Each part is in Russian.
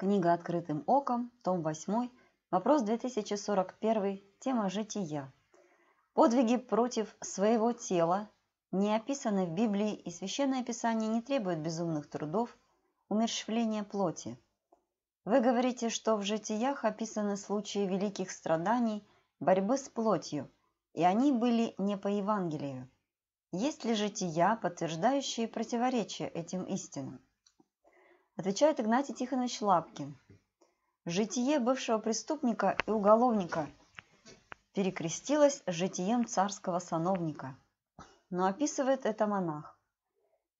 Книга «Открытым оком», том 8, вопрос 2041, тема «Жития». Подвиги против своего тела не описаны в Библии, и Священное Писание не требует безумных трудов, умершвления плоти. Вы говорите, что в житиях описаны случаи великих страданий, борьбы с плотью, и они были не по Евангелию. Есть ли жития, подтверждающие противоречия этим истинам? Отвечает Игнатий Тихонович Лапкин. Житие бывшего преступника и уголовника перекрестилось житием царского сановника. Но описывает это монах.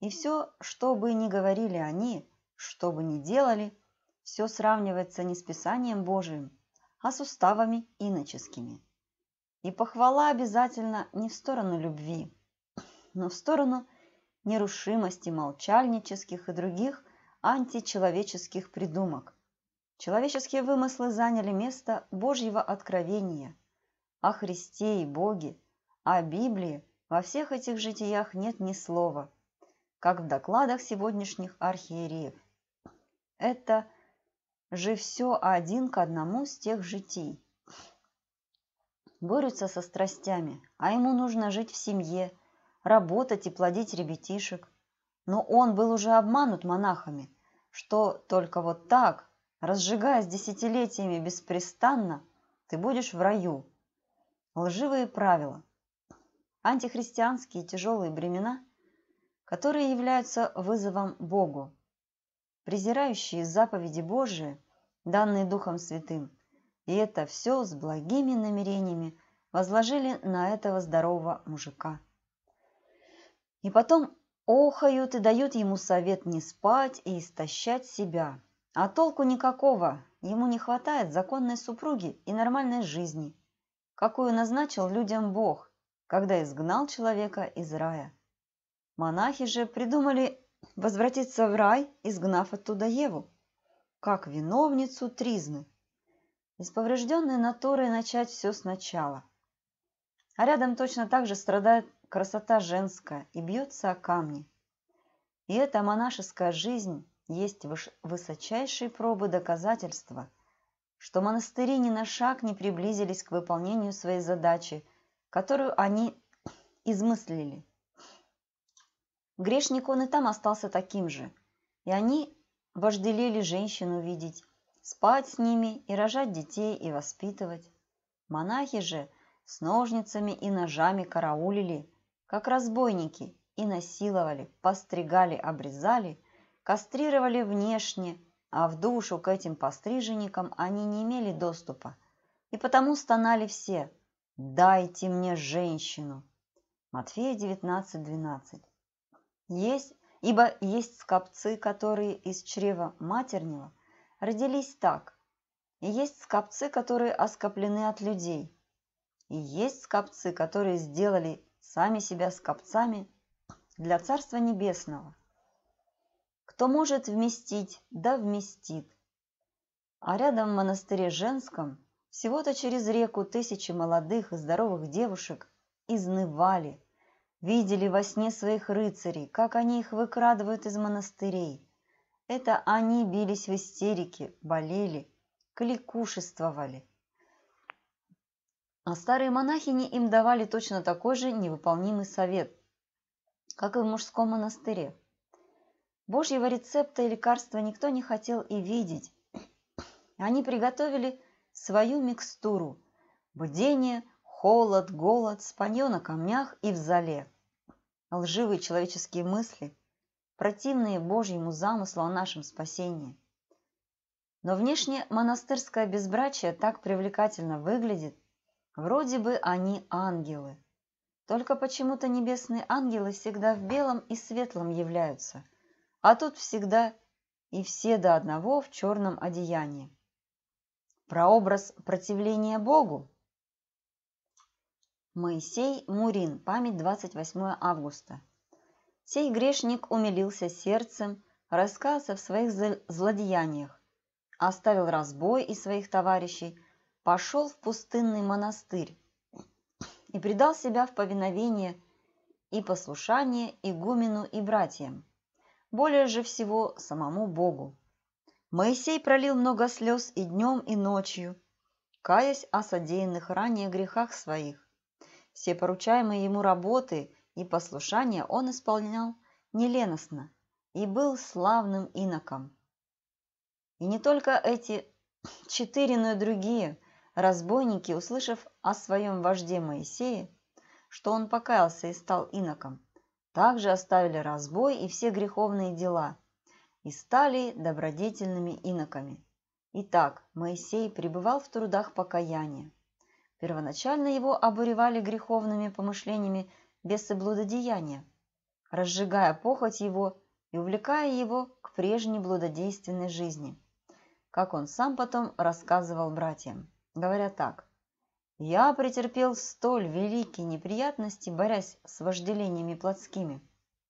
И все, что бы ни говорили они, что бы ни делали, все сравнивается не с Писанием Божиим, а с уставами иноческими. И похвала обязательно не в сторону любви, но в сторону нерушимости молчальнических и других античеловеческих придумок. Человеческие вымыслы заняли место Божьего откровения. О Христе и Боге, а о Библии во всех этих житиях нет ни слова, как в докладах сегодняшних архиереев. Это же все один к одному с тех житий. Борются со страстями, а ему нужно жить в семье, работать и плодить ребятишек – но он был уже обманут монахами, что только вот так, разжигаясь десятилетиями беспрестанно, ты будешь в раю. Лживые правила, антихристианские тяжелые бремена, которые являются вызовом Богу, презирающие заповеди Божии, данные Духом Святым, и это все с благими намерениями возложили на этого здорового мужика. И потом Охают и дают ему совет не спать и истощать себя. А толку никакого, ему не хватает законной супруги и нормальной жизни, какую назначил людям Бог, когда изгнал человека из рая. Монахи же придумали возвратиться в рай, изгнав оттуда Еву, как виновницу тризны. Из поврежденной натуры начать все сначала. А рядом точно так же страдает красота женская и бьется о камни. И эта монашеская жизнь есть высочайшие пробы доказательства, что монастыри ни на шаг не приблизились к выполнению своей задачи, которую они измыслили. Грешник он и там остался таким же, и они вожделели женщину видеть, спать с ними и рожать детей и воспитывать. Монахи же с ножницами и ножами караулили – как разбойники, и насиловали, постригали, обрезали, кастрировали внешне, а в душу к этим постриженникам они не имели доступа, и потому стонали все «Дайте мне женщину!» Матфея 19:12. Есть, ибо есть скопцы, которые из чрева матернего родились так, и есть скопцы, которые оскоплены от людей, и есть скопцы, которые сделали сами себя скопцами для Царства Небесного. Кто может вместить, да вместит. А рядом в монастыре женском всего-то через реку тысячи молодых и здоровых девушек изнывали, видели во сне своих рыцарей, как они их выкрадывают из монастырей. Это они бились в истерике, болели, кликушествовали. А старые монахини им давали точно такой же невыполнимый совет, как и в мужском монастыре. Божьего рецепта и лекарства никто не хотел и видеть. Они приготовили свою микстуру – бдение, холод, голод, спанье на камнях и в зале. Лживые человеческие мысли, противные Божьему замыслу о нашем спасении. Но внешне монастырское безбрачие так привлекательно выглядит – Вроде бы они ангелы. Только почему-то небесные ангелы всегда в белом и светлом являются, а тут всегда и все до одного в черном одеянии. Прообраз противления Богу. Моисей Мурин, память 28 августа. Сей грешник умилился сердцем, раскался в своих злодеяниях, оставил разбой и своих товарищей – пошел в пустынный монастырь и предал себя в повиновение и послушание игумену и братьям, более же всего самому Богу. Моисей пролил много слез и днем, и ночью, каясь о содеянных ранее грехах своих. Все поручаемые ему работы и послушания он исполнял неленостно и был славным иноком. И не только эти четыре, но и другие – Разбойники, услышав о своем вожде Моисее, что он покаялся и стал иноком, также оставили разбой и все греховные дела и стали добродетельными иноками. Итак, Моисей пребывал в трудах покаяния. Первоначально его обуревали греховными помышлениями без и разжигая похоть его и увлекая его к прежней блудодейственной жизни, как он сам потом рассказывал братьям говоря так. «Я претерпел столь великие неприятности, борясь с вожделениями плотскими,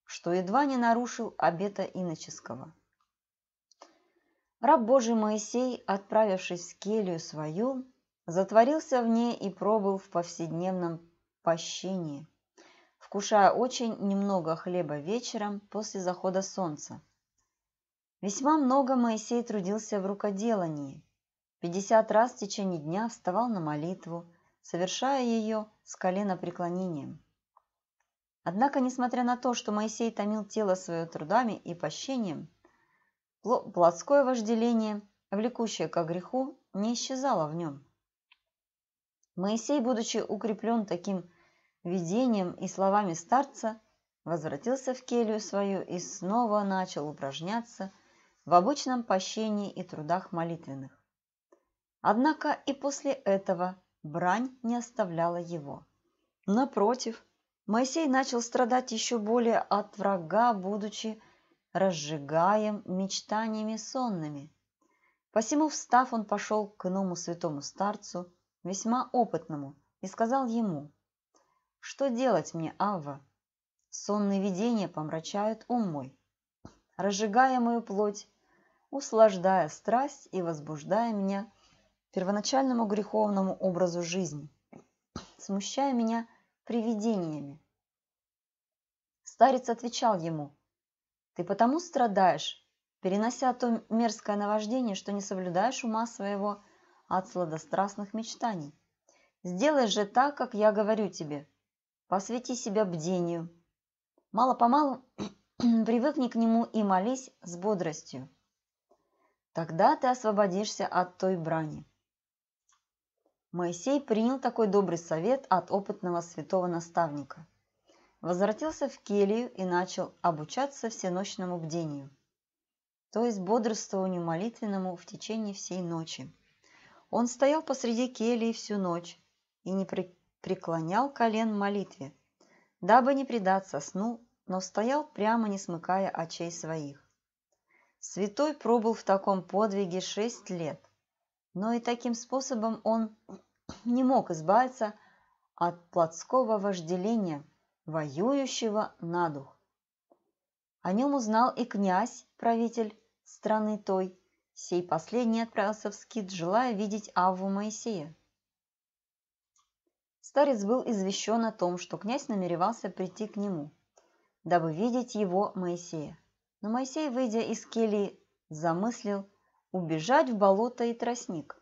что едва не нарушил обета иноческого». Раб Божий Моисей, отправившись в келью свою, затворился в ней и пробыл в повседневном пощении, вкушая очень немного хлеба вечером после захода солнца. Весьма много Моисей трудился в рукоделании, Пятьдесят раз в течение дня вставал на молитву, совершая ее с колена преклонением. Однако, несмотря на то, что Моисей томил тело свое трудами и пощением, плотское вожделение, влекущее к греху, не исчезало в нем. Моисей, будучи укреплен таким видением и словами старца, возвратился в келью свою и снова начал упражняться в обычном пощении и трудах молитвенных. Однако и после этого брань не оставляла его. Напротив, Моисей начал страдать еще более от врага, будучи разжигаем мечтаниями сонными. Посему, встав, он пошел к иному святому старцу, весьма опытному, и сказал ему, «Что делать мне, Ава? Сонные видения помрачают ум мой, разжигая мою плоть, услаждая страсть и возбуждая меня первоначальному греховному образу жизни, смущая меня привидениями. Старец отвечал ему, «Ты потому страдаешь, перенося то мерзкое наваждение, что не соблюдаешь ума своего от сладострастных мечтаний. Сделай же так, как я говорю тебе, посвяти себя бдению. Мало-помалу привыкни к нему и молись с бодростью. Тогда ты освободишься от той брани, Моисей принял такой добрый совет от опытного святого наставника. Возвратился в келью и начал обучаться всеночному бдению, то есть бодрствованию молитвенному в течение всей ночи. Он стоял посреди келии всю ночь и не преклонял колен в молитве, дабы не предаться сну, но стоял прямо, не смыкая очей своих. Святой пробыл в таком подвиге шесть лет но и таким способом он не мог избавиться от плотского вожделения, воюющего на дух. О нем узнал и князь, правитель страны той. Сей последний отправился в скит, желая видеть Авву Моисея. Старец был извещен о том, что князь намеревался прийти к нему, дабы видеть его Моисея. Но Моисей, выйдя из келии, замыслил – убежать в болото и тростник.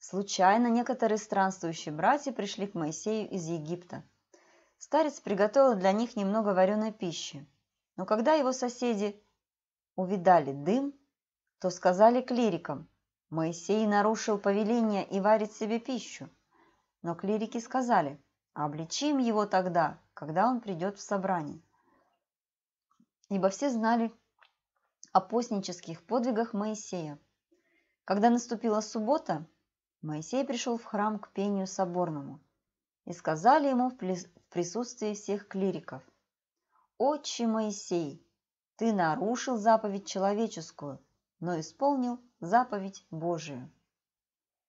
Случайно некоторые странствующие братья пришли к Моисею из Египта. Старец приготовил для них немного вареной пищи, но когда его соседи увидали дым, то сказали клирикам, Моисей нарушил повеление и варит себе пищу. Но клирики сказали, обличим его тогда, когда он придет в собрание. Ибо все знали, апостнических подвигах Моисея. Когда наступила суббота, Моисей пришел в храм к пению соборному и сказали ему в присутствии всех клириков, «Отче Моисей, ты нарушил заповедь человеческую, но исполнил заповедь Божию».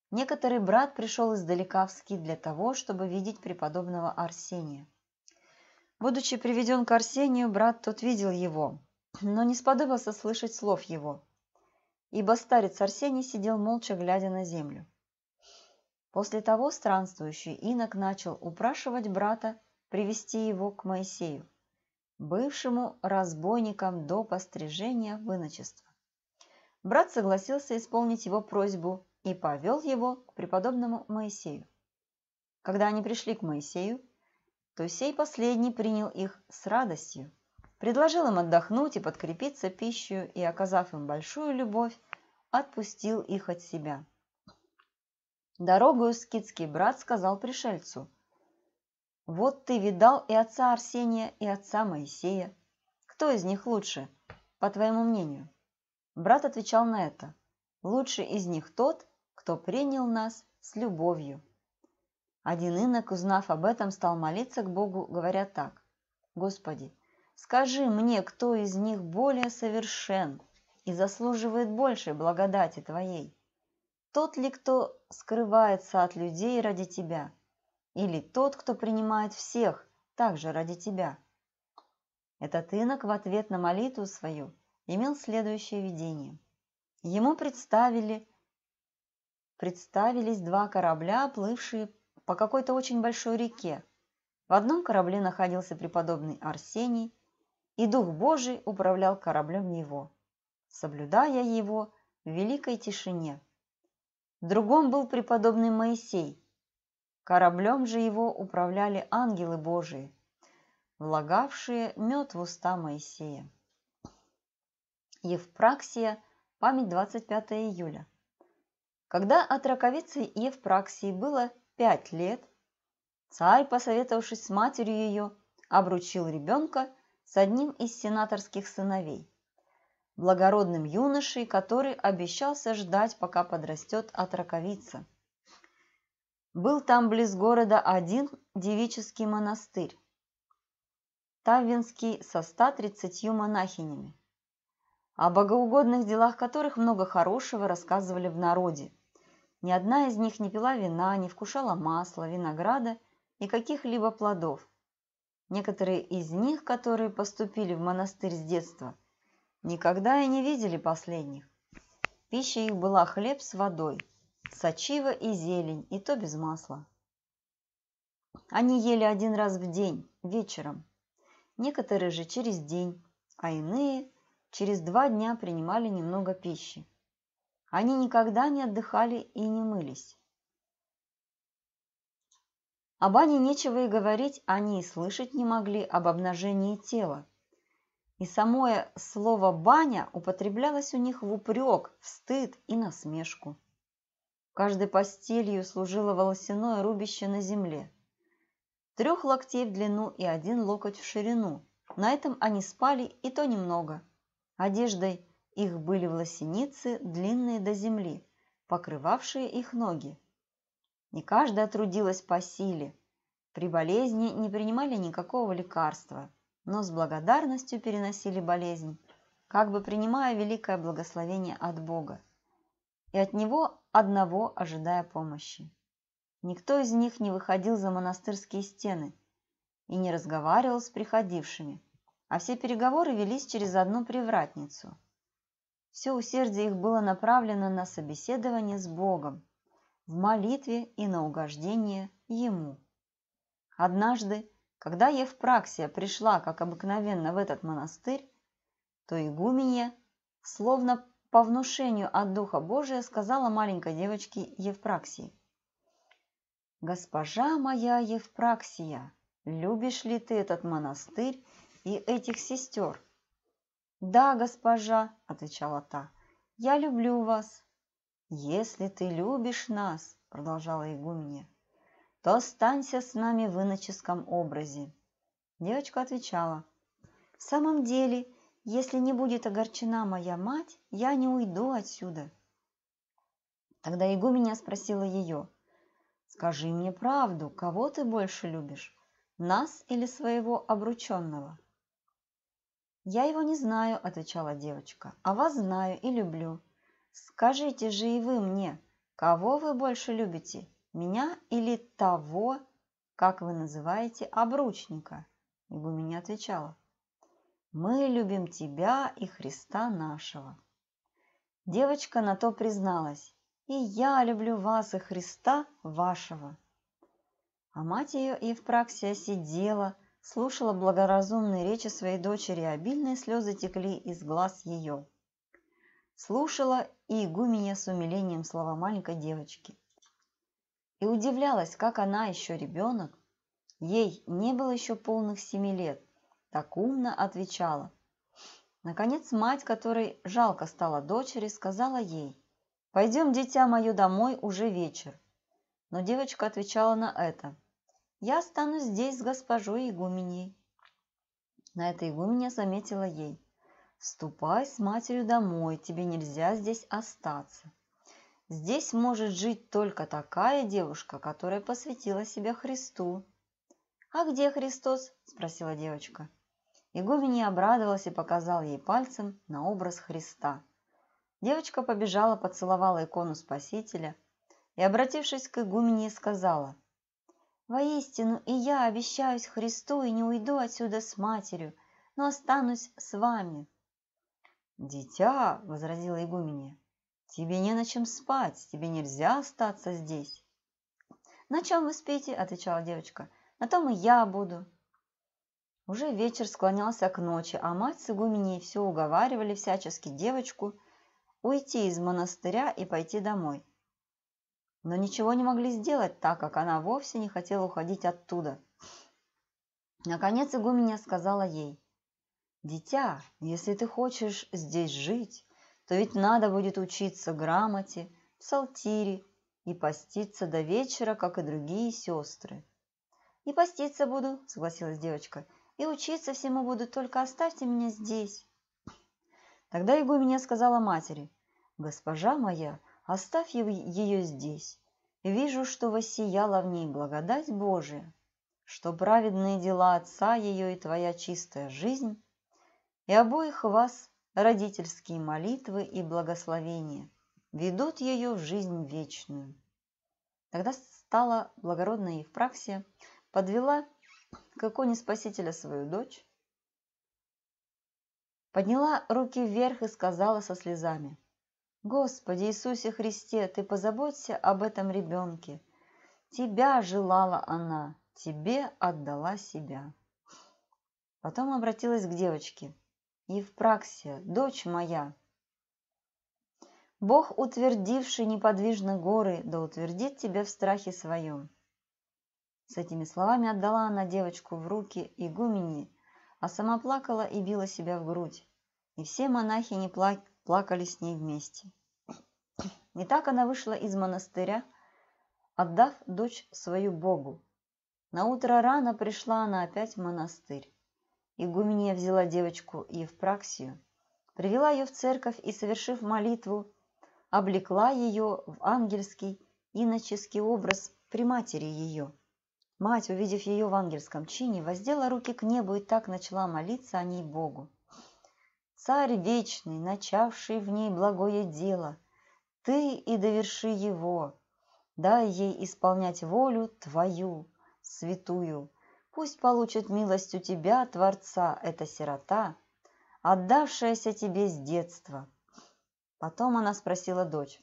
Некоторый брат пришел издалека в Ски для того, чтобы видеть преподобного Арсения. Будучи приведен к Арсению, брат тот видел его, но не сподобился слышать слов его, ибо старец Арсений сидел молча, глядя на землю. После того странствующий инок начал упрашивать брата привести его к Моисею, бывшему разбойником до пострижения выночества. Брат согласился исполнить его просьбу и повел его к преподобному Моисею. Когда они пришли к Моисею, то сей последний принял их с радостью предложил им отдохнуть и подкрепиться пищей и, оказав им большую любовь, отпустил их от себя. Дорогою скидский брат сказал пришельцу, «Вот ты видал и отца Арсения, и отца Моисея. Кто из них лучше, по твоему мнению?» Брат отвечал на это, «Лучше из них тот, кто принял нас с любовью». Один инок, узнав об этом, стал молиться к Богу, говоря так, «Господи, Скажи мне, кто из них более совершен и заслуживает большей благодати Твоей? Тот ли, кто скрывается от людей ради Тебя, или тот, кто принимает всех также ради Тебя? Этот инок в ответ на молитву свою имел следующее видение. Ему представили, представились два корабля, плывшие по какой-то очень большой реке. В одном корабле находился преподобный Арсений, и Дух Божий управлял кораблем его, соблюдая его в великой тишине. Другом был преподобный Моисей. Кораблем же его управляли ангелы Божии, влагавшие мед в уста Моисея. Евпраксия, память 25 июля. Когда от раковицы Евпраксии было пять лет, царь, посоветовавшись с матерью ее, обручил ребенка – с одним из сенаторских сыновей, благородным юношей, который обещался ждать, пока подрастет от раковица. Был там близ города один девический монастырь, Таввинский со 130 монахинями, о богоугодных делах которых много хорошего рассказывали в народе. Ни одна из них не пила вина, не вкушала масла, винограда и каких-либо плодов. Некоторые из них, которые поступили в монастырь с детства, никогда и не видели последних. Пища их была хлеб с водой, сочива и зелень, и то без масла. Они ели один раз в день, вечером. Некоторые же через день, а иные через два дня принимали немного пищи. Они никогда не отдыхали и не мылись. Об Ане нечего и говорить, они и слышать не могли об обнажении тела. И самое слово «баня» употреблялось у них в упрек, в стыд и насмешку. Каждой постелью служило волосяное рубище на земле. Трех локтей в длину и один локоть в ширину. На этом они спали и то немного. Одеждой их были волосеницы длинные до земли, покрывавшие их ноги. Не каждая трудилась по силе. При болезни не принимали никакого лекарства, но с благодарностью переносили болезнь, как бы принимая великое благословение от Бога и от Него одного ожидая помощи. Никто из них не выходил за монастырские стены и не разговаривал с приходившими, а все переговоры велись через одну привратницу. Все усердие их было направлено на собеседование с Богом, в молитве и на угождение ему. Однажды, когда Евпраксия пришла, как обыкновенно, в этот монастырь, то игуменья, словно по внушению от Духа Божия, сказала маленькой девочке Евпраксии, «Госпожа моя Евпраксия, любишь ли ты этот монастырь и этих сестер?» «Да, госпожа», – отвечала та, – «я люблю вас, «Если ты любишь нас, — продолжала игуменья, — то останься с нами в иноческом образе». Девочка отвечала, «В самом деле, если не будет огорчена моя мать, я не уйду отсюда». Тогда Игуменя спросила ее, «Скажи мне правду, кого ты больше любишь, нас или своего обрученного?» «Я его не знаю», – отвечала девочка, – «а вас знаю и люблю. Скажите же и вы мне, кого вы больше любите, меня или того, как вы называете, обручника?» И Гумини отвечала, «Мы любим тебя и Христа нашего». Девочка на то призналась, «И я люблю вас и Христа вашего». А мать ее Евпраксия сидела, слушала благоразумные речи своей дочери, и обильные слезы текли из глаз ее. Слушала и игуменья с умилением слова маленькой девочки. И удивлялась, как она еще ребенок, ей не было еще полных семи лет, так умно отвечала. Наконец мать, которой жалко стала дочери, сказала ей, «Пойдем, дитя мое, домой уже вечер». Но девочка отвечала на это, «Я останусь здесь с госпожой игуменей». На это игуменья заметила ей, Ступай с матерью домой, тебе нельзя здесь остаться. Здесь может жить только такая девушка, которая посвятила себя Христу. «А где Христос?» – спросила девочка. Игумени обрадовался и показал ей пальцем на образ Христа. Девочка побежала, поцеловала икону Спасителя и, обратившись к игумении, сказала, «Воистину и я обещаюсь Христу и не уйду отсюда с матерью, но останусь с вами». «Дитя», – возразила игумене, – «тебе не на чем спать, тебе нельзя остаться здесь». «На чем вы спите?» – отвечала девочка. «На том и я буду». Уже вечер склонялся к ночи, а мать с игуменей все уговаривали всячески девочку уйти из монастыря и пойти домой. Но ничего не могли сделать, так как она вовсе не хотела уходить оттуда. Наконец игуменя сказала ей, «Дитя, если ты хочешь здесь жить, то ведь надо будет учиться грамоте, псалтире и поститься до вечера, как и другие сестры». «И поститься буду», – согласилась девочка, – «и учиться всему буду, только оставьте меня здесь». Тогда игуменя сказала матери, «Госпожа моя, оставь ее здесь. Вижу, что воссияла в ней благодать Божия, что праведные дела отца ее и твоя чистая жизнь – и обоих вас родительские молитвы и благословения ведут ее в жизнь вечную. Тогда стала благородная Евпраксия, подвела к иконе Спасителя свою дочь, подняла руки вверх и сказала со слезами, «Господи Иисусе Христе, Ты позаботься об этом ребенке. Тебя желала она, Тебе отдала себя». Потом обратилась к девочке, Евпраксия, дочь моя!» Бог, утвердивший неподвижно горы, да утвердит тебя в страхе своем. С этими словами отдала она девочку в руки игумени, а сама плакала и била себя в грудь. И все монахи не плакали с ней вместе. Не так она вышла из монастыря, отдав дочь свою Богу. На утро рано пришла она опять в монастырь. Игуменья взяла девочку Евпраксию, привела ее в церковь и, совершив молитву, облекла ее в ангельский иноческий образ при матери ее. Мать, увидев ее в ангельском чине, воздела руки к небу и так начала молиться о ней Богу. «Царь вечный, начавший в ней благое дело, ты и доверши его, дай ей исполнять волю твою, святую, Пусть получит милость у тебя, Творца, эта сирота, отдавшаяся тебе с детства. Потом она спросила дочь.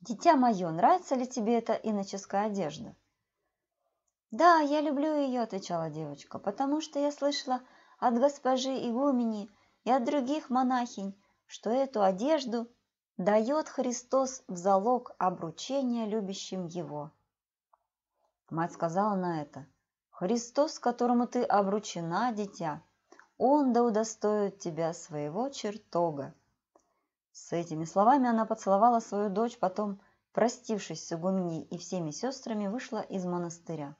«Дитя мое, нравится ли тебе эта иноческая одежда?» «Да, я люблю ее», – отвечала девочка, – «потому что я слышала от госпожи Игумени и от других монахинь, что эту одежду дает Христос в залог обручения любящим его». Мать сказала на это, Христос, которому ты обручена, дитя, Он да удостоит тебя своего чертога. С этими словами она поцеловала свою дочь, потом, простившись с Игумней и всеми сестрами, вышла из монастыря.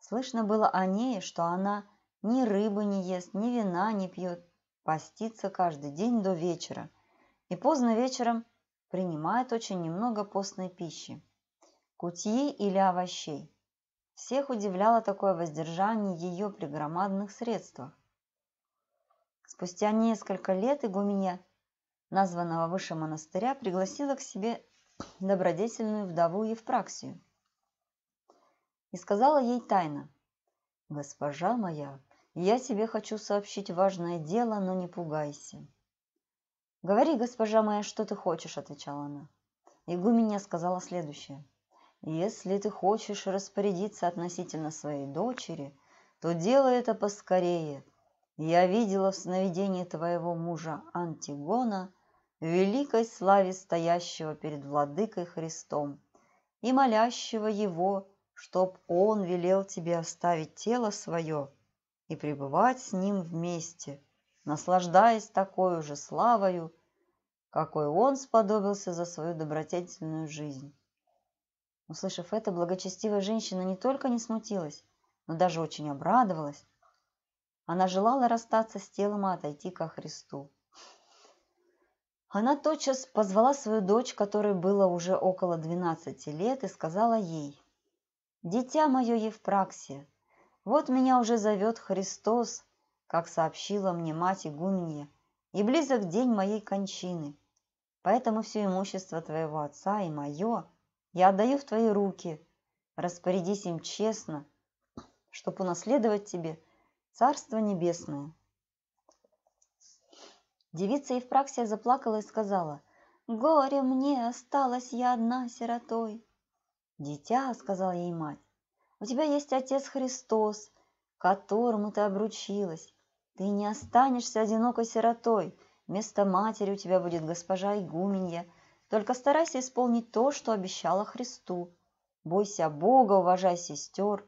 Слышно было о ней, что она ни рыбы не ест, ни вина не пьет, постится каждый день до вечера и поздно вечером принимает очень немного постной пищи, кутьи или овощей. Всех удивляло такое воздержание ее при громадных средствах. Спустя несколько лет игуменья, названного выше монастыря, пригласила к себе добродетельную вдову Евпраксию и сказала ей тайно, «Госпожа моя, я тебе хочу сообщить важное дело, но не пугайся». «Говори, госпожа моя, что ты хочешь», – отвечала она. Игуменья сказала следующее – если ты хочешь распорядиться относительно своей дочери, то делай это поскорее. Я видела в сновидении твоего мужа Антигона великой славе стоящего перед владыкой Христом и молящего его, чтоб он велел тебе оставить тело свое и пребывать с ним вместе, наслаждаясь такой же славою, какой он сподобился за свою добродетельную жизнь. Услышав это, благочестивая женщина не только не смутилась, но даже очень обрадовалась. Она желала расстаться с телом и отойти ко Христу. Она тотчас позвала свою дочь, которой было уже около 12 лет, и сказала ей, «Дитя мое Евпраксия, вот меня уже зовет Христос, как сообщила мне мать Игуменья, и близок день моей кончины. Поэтому все имущество твоего отца и мое – я отдаю в твои руки. Распорядись им честно, чтоб унаследовать тебе Царство Небесное. Девица Евпраксия заплакала и сказала, «Горе мне, осталась я одна сиротой». «Дитя», — сказала ей мать, «у тебя есть Отец Христос, которому ты обручилась. Ты не останешься одинокой сиротой. Вместо матери у тебя будет госпожа Игуменья, только старайся исполнить то, что обещала Христу. Бойся Бога, уважай сестер,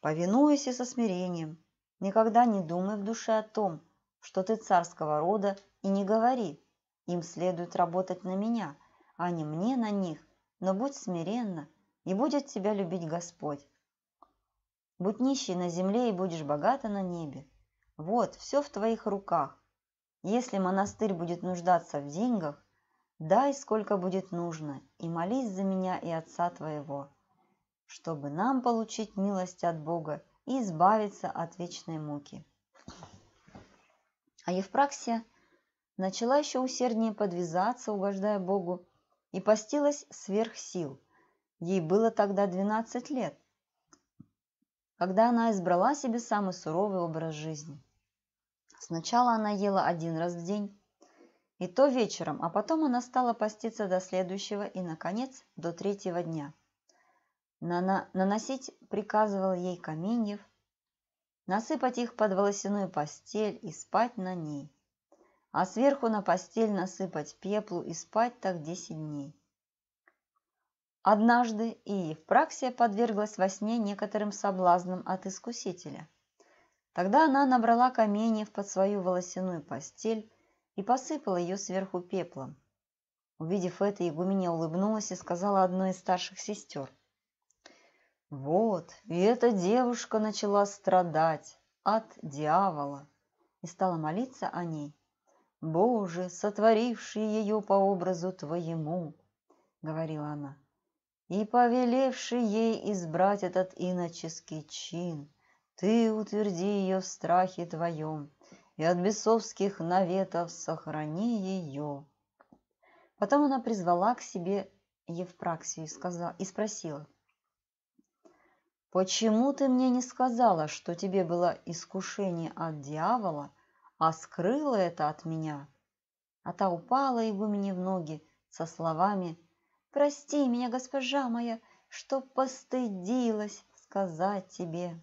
повинуйся со смирением. Никогда не думай в душе о том, что ты царского рода, и не говори. Им следует работать на меня, а не мне на них. Но будь смиренна, и будет тебя любить Господь. Будь нищий на земле, и будешь богата на небе. Вот, все в твоих руках. Если монастырь будет нуждаться в деньгах, Дай, сколько будет нужно, и молись за меня и Отца Твоего, чтобы нам получить милость от Бога и избавиться от вечной муки. А Евпраксия начала еще усерднее подвязаться, угождая Богу, и постилась сверх сил. Ей было тогда 12 лет, когда она избрала себе самый суровый образ жизни. Сначала она ела один раз в день, и то вечером, а потом она стала поститься до следующего и, наконец, до третьего дня. Нана наносить приказывал ей Каменьев, насыпать их под волосяную постель и спать на ней, а сверху на постель насыпать пеплу и спать так десять дней. Однажды и Евпраксия подверглась во сне некоторым соблазнам от искусителя. Тогда она набрала Каменьев под свою волосяную постель, и посыпала ее сверху пеплом. Увидев это, игуменья улыбнулась и сказала одной из старших сестер. «Вот, и эта девушка начала страдать от дьявола» и стала молиться о ней. «Боже, сотворивший ее по образу Твоему!» — говорила она. «И повелевший ей избрать этот иноческий чин, Ты утверди ее в страхе Твоем, и от бесовских наветов сохрани ее. Потом она призвала к себе Евпраксию и, сказала, и спросила, «Почему ты мне не сказала, что тебе было искушение от дьявола, а скрыла это от меня?» А та упала и мне в ноги со словами «Прости меня, госпожа моя, что постыдилась сказать тебе».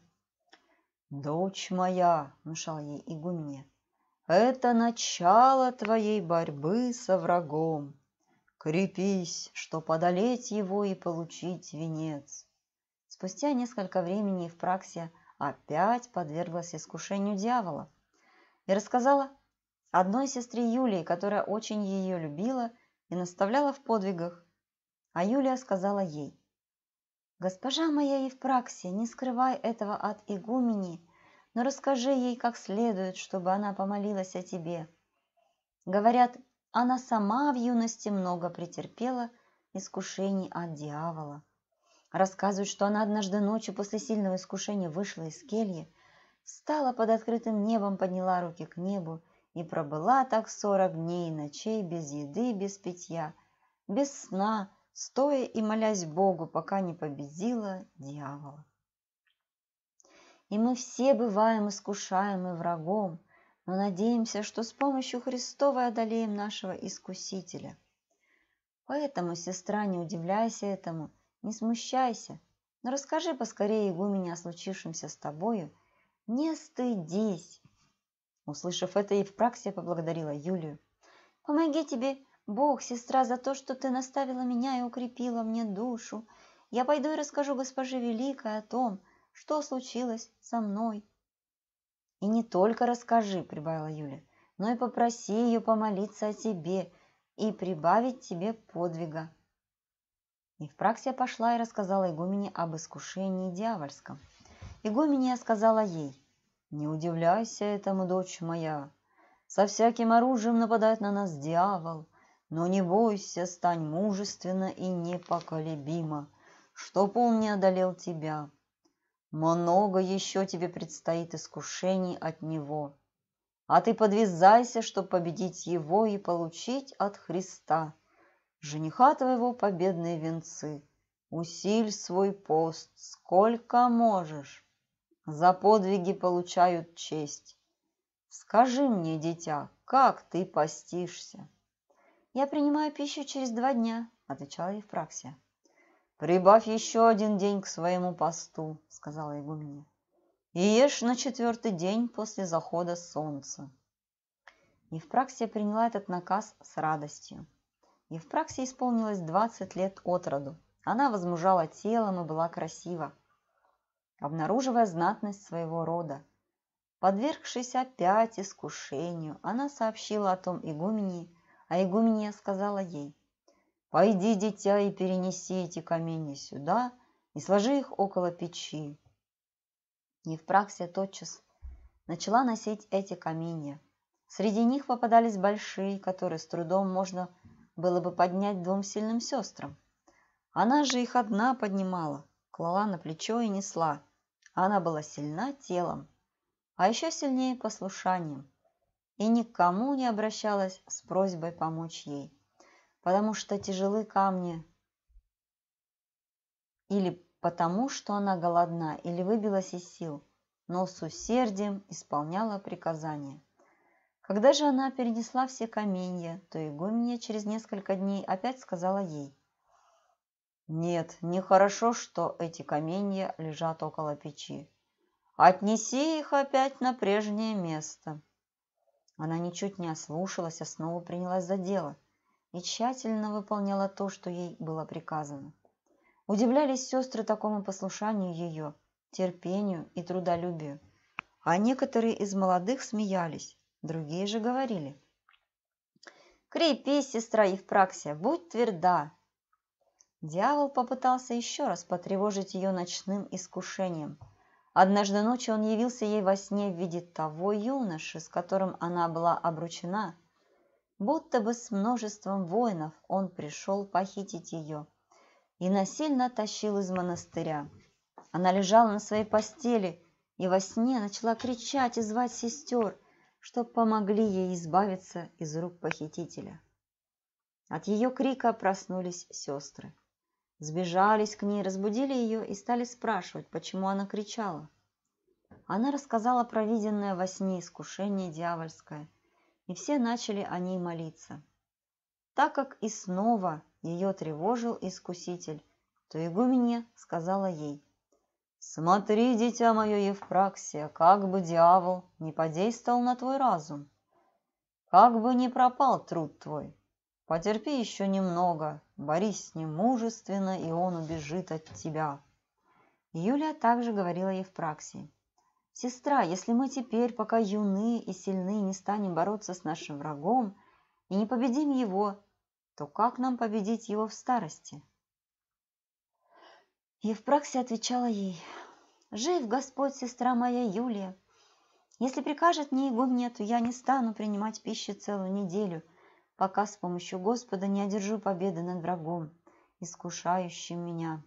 «Дочь моя», – внушал ей игумене, – «это начало твоей борьбы со врагом. Крепись, что подолеть его и получить венец». Спустя несколько времени Евпраксия опять подверглась искушению дьявола и рассказала одной сестре Юлии, которая очень ее любила и наставляла в подвигах. А Юлия сказала ей, «Госпожа моя Евпраксия, не скрывай этого от игумени, но расскажи ей как следует, чтобы она помолилась о тебе». Говорят, она сама в юности много претерпела искушений от дьявола. Рассказывают, что она однажды ночью после сильного искушения вышла из кельи, встала под открытым небом, подняла руки к небу и пробыла так сорок дней и ночей без еды, без питья, без сна, стоя и молясь Богу, пока не победила дьявола. И мы все бываем искушаемы врагом, но надеемся, что с помощью Христовой одолеем нашего Искусителя. Поэтому, сестра, не удивляйся этому, не смущайся, но расскажи поскорее игумене о случившемся с тобою. Не стыдись!» Услышав это, Евпраксия поблагодарила Юлию. «Помоги тебе Бог, сестра, за то, что ты наставила меня и укрепила мне душу. Я пойду и расскажу госпоже Великой о том, что случилось со мной. И не только расскажи, прибавила Юля, но и попроси ее помолиться о тебе и прибавить тебе подвига. И в Евпраксия пошла и рассказала игумене об искушении дьявольском. Игумене сказала ей, «Не удивляйся этому, дочь моя, со всяким оружием нападает на нас дьявол. Но не бойся, стань мужественно и непоколебимо, чтоб он не одолел тебя. Много еще тебе предстоит искушений от него. А ты подвязайся, чтобы победить его и получить от Христа, жениха твоего победные венцы. Усиль свой пост, сколько можешь. За подвиги получают честь. Скажи мне, дитя, как ты постишься? Я принимаю пищу через два дня, отвечала Евпраксия. Прибавь еще один день к своему посту, сказала игуменя. И ешь на четвертый день после захода солнца. Евпраксия приняла этот наказ с радостью. Евпраксии исполнилось 20 лет от роду. Она возмужала телом и была красива, обнаруживая знатность своего рода. Подвергшись опять искушению, она сообщила о том игумении, а игуменья сказала ей, «Пойди, дитя, и перенеси эти камни сюда и сложи их около печи». Евпраксия тотчас начала носить эти камни. Среди них попадались большие, которые с трудом можно было бы поднять двум сильным сестрам. Она же их одна поднимала, клала на плечо и несла. Она была сильна телом, а еще сильнее послушанием и никому не обращалась с просьбой помочь ей, потому что тяжелы камни или потому, что она голодна или выбилась из сил, но с усердием исполняла приказания. Когда же она перенесла все каменья, то игуменья через несколько дней опять сказала ей, «Нет, нехорошо, что эти каменья лежат около печи. Отнеси их опять на прежнее место». Она ничуть не ослушалась, а снова принялась за дело и тщательно выполняла то, что ей было приказано. Удивлялись сестры такому послушанию ее, терпению и трудолюбию. А некоторые из молодых смеялись, другие же говорили. «Крепись, сестра Евпраксия, будь тверда!» Дьявол попытался еще раз потревожить ее ночным искушением – Однажды ночью он явился ей во сне в виде того юноши, с которым она была обручена. Будто бы с множеством воинов он пришел похитить ее и насильно тащил из монастыря. Она лежала на своей постели и во сне начала кричать и звать сестер, чтоб помогли ей избавиться из рук похитителя. От ее крика проснулись сестры. Сбежались к ней, разбудили ее и стали спрашивать, почему она кричала. Она рассказала про виденное во сне искушение дьявольское, и все начали о ней молиться. Так как и снова ее тревожил искуситель, то игуменья сказала ей, «Смотри, дитя мое Евпраксия, как бы дьявол не подействовал на твой разум, как бы не пропал труд твой, потерпи еще немного, Борись с ним мужественно, и он убежит от тебя. Юлия также говорила ей в Евпраксии. «Сестра, если мы теперь, пока юны и сильны, не станем бороться с нашим врагом и не победим его, то как нам победить его в старости?» Евпраксия отвечала ей, «Жив Господь, сестра моя Юлия! Если прикажет мне игумня, то я не стану принимать пищу целую неделю, пока с помощью Господа не одержу победы над врагом, искушающим меня.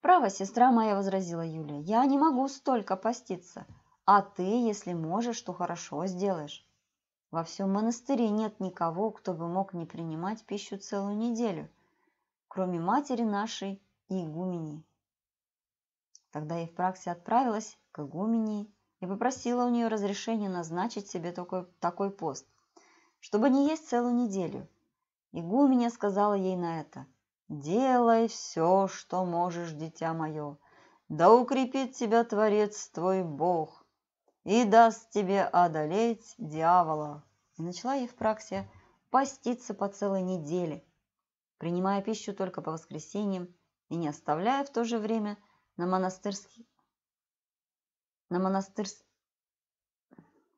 «Право, сестра моя», — возразила Юлия, — «я не могу столько поститься, а ты, если можешь, то хорошо сделаешь. Во всем монастыре нет никого, кто бы мог не принимать пищу целую неделю, кроме матери нашей и игумени». Тогда Евпраксия отправилась к игумени и попросила у нее разрешения назначить себе такой, такой пост чтобы не есть целую неделю. И сказала ей на это, «Делай все, что можешь, дитя мое, да укрепит тебя Творец твой Бог и даст тебе одолеть дьявола». И начала Евпраксия поститься по целой неделе, принимая пищу только по воскресеньям и не оставляя в то же время на монастырский на монастырский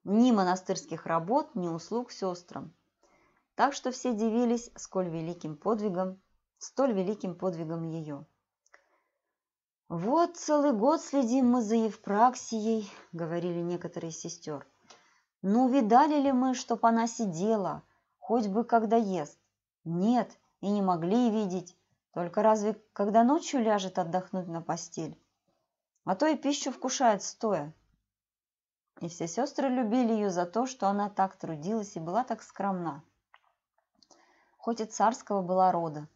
ни монастырских работ, ни услуг сестрам. Так что все дивились, сколь великим подвигом, столь великим подвигом ее. «Вот целый год следим мы за Евпраксией», — говорили некоторые сестер. «Ну, видали ли мы, чтоб она сидела, хоть бы когда ест? Нет, и не могли видеть, только разве когда ночью ляжет отдохнуть на постель? А то и пищу вкушает стоя». И все сестры любили ее за то, что она так трудилась и была так скромна. Хоть и царского была рода.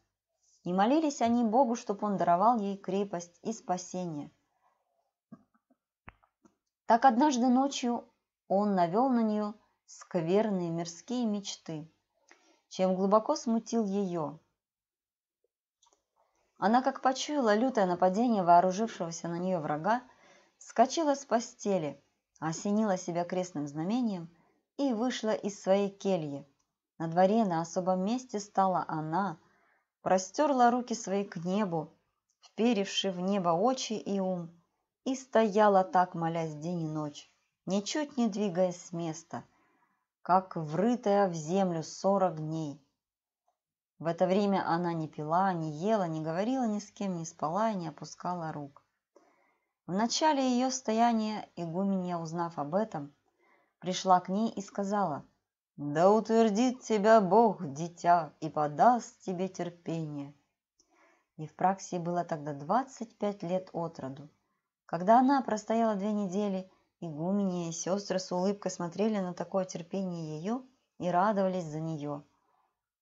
И молились они Богу, чтобы он даровал ей крепость и спасение. Так однажды ночью он навел на нее скверные мирские мечты, чем глубоко смутил ее. Она как почуяла лютое нападение вооружившегося на нее врага, скочила с постели – осенила себя крестным знамением и вышла из своей кельи. На дворе на особом месте стала она, простерла руки свои к небу, вперевши в небо очи и ум, и стояла так, молясь день и ночь, ничуть не двигаясь с места, как врытая в землю сорок дней. В это время она не пила, не ела, не говорила ни с кем, не спала и не опускала рук. В начале ее стояния игуменья, узнав об этом, пришла к ней и сказала, «Да утвердит тебя Бог, дитя, и подаст тебе терпение». в Евпраксии было тогда 25 лет от роду. Когда она простояла две недели, игуменья и сестры с улыбкой смотрели на такое терпение ее и радовались за нее.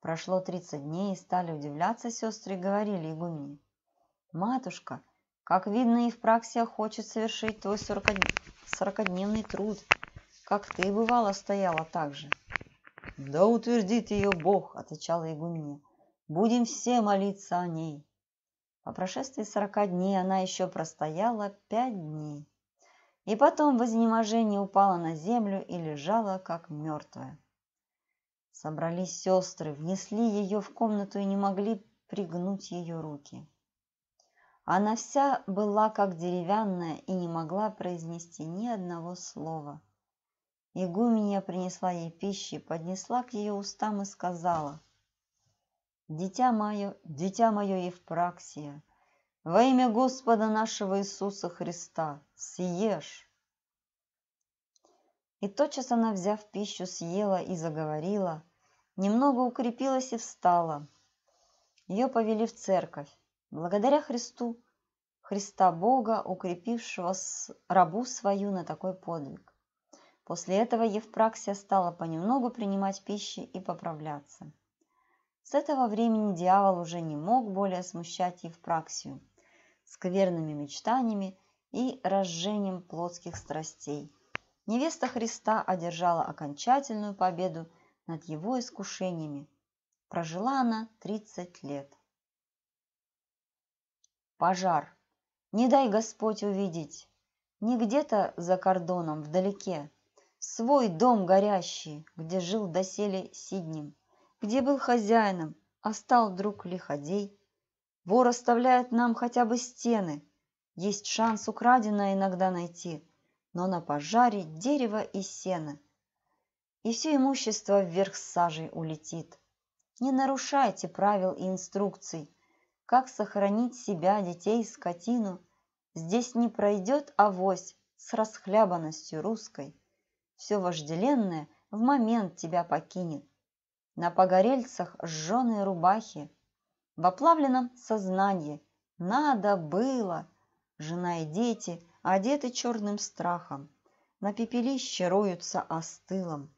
Прошло 30 дней, и стали удивляться сестры и говорили игумене: «Матушка, как видно, Евпраксия хочет совершить твой сорокодневный труд, как ты, бывало, стояла так же. Да утвердит ее Бог, отвечала игуменя. Будем все молиться о ней. По прошествии сорока дней она еще простояла пять дней. И потом в изнеможении упала на землю и лежала, как мертвая. Собрались сестры, внесли ее в комнату и не могли пригнуть ее руки. Она вся была как деревянная и не могла произнести ни одного слова. Игуменья принесла ей пищи, поднесла к ее устам и сказала, «Дитя мое, дитя мое Евпраксия, во имя Господа нашего Иисуса Христа, съешь!» И тотчас она, взяв пищу, съела и заговорила, немного укрепилась и встала. Ее повели в церковь. Благодаря Христу, Христа Бога, укрепившего рабу свою на такой подвиг. После этого Евпраксия стала понемногу принимать пищи и поправляться. С этого времени дьявол уже не мог более смущать Евпраксию скверными мечтаниями и разжением плотских страстей. Невеста Христа одержала окончательную победу над его искушениями. Прожила она 30 лет пожар. Не дай Господь увидеть, не где-то за кордоном вдалеке, свой дом горящий, где жил доселе Сиднем, где был хозяином, а стал друг лиходей. Вор оставляет нам хотя бы стены, есть шанс украденное иногда найти, но на пожаре дерево и сено. И все имущество вверх сажей улетит. Не нарушайте правил и инструкций, как сохранить себя, детей, скотину? Здесь не пройдет авось с расхлябанностью русской. Все вожделенное в момент тебя покинет. На погорельцах сжженные рубахи, в оплавленном сознании. Надо было! Жена и дети одеты черным страхом. На пепелище роются остылом.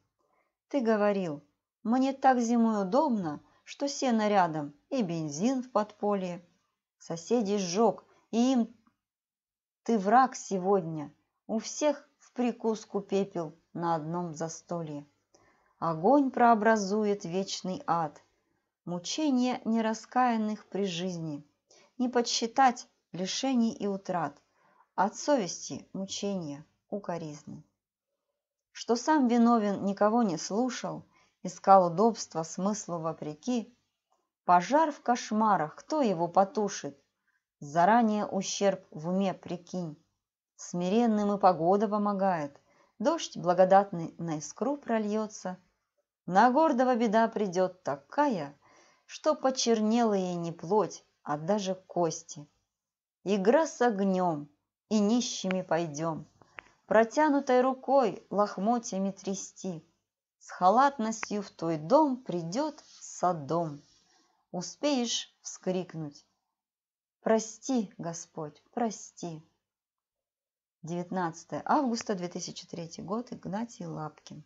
Ты говорил, мне так зимой удобно, что сено рядом и бензин в подполье. соседи сжег, и им ты враг сегодня. У всех в прикуску пепел на одном застолье. Огонь прообразует вечный ад, мучения нераскаянных при жизни. Не подсчитать лишений и утрат, от совести мучения укоризны. Что сам виновен, никого не слушал – искал удобства, смыслу вопреки. Пожар в кошмарах, кто его потушит? Заранее ущерб в уме прикинь. Смиренным и погода помогает, дождь благодатный на искру прольется. На гордого беда придет такая, что почернела ей не плоть, а даже кости. Игра с огнем, и нищими пойдем, протянутой рукой лохмотьями трясти. С халатностью в твой дом придет садом. Успеешь вскрикнуть. Прости, Господь, прости. 19 августа 2003 год. Игнатий Лапкин.